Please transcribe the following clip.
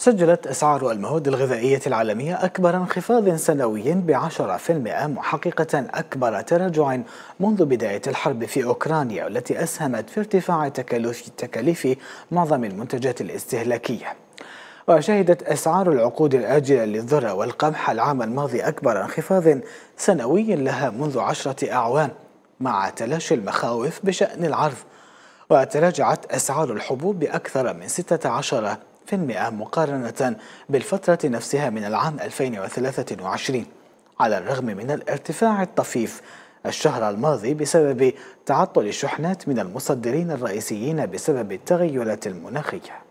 سجلت أسعار المواد الغذائية العالمية أكبر انخفاض سنوي بعشرة في المئة محققة أكبر تراجع منذ بداية الحرب في أوكرانيا والتي أسهمت في ارتفاع تكاليف معظم المنتجات الاستهلاكية وشهدت أسعار العقود الآجلة للذرة والقمح العام الماضي أكبر انخفاض سنوي لها منذ عشرة أعوام مع تلاشي المخاوف بشأن العرض وتراجعت أسعار الحبوب بأكثر من 16 مقارنة بالفترة نفسها من العام 2023 على الرغم من الارتفاع الطفيف الشهر الماضي بسبب تعطل الشحنات من المصدرين الرئيسيين بسبب التغيرات المناخيه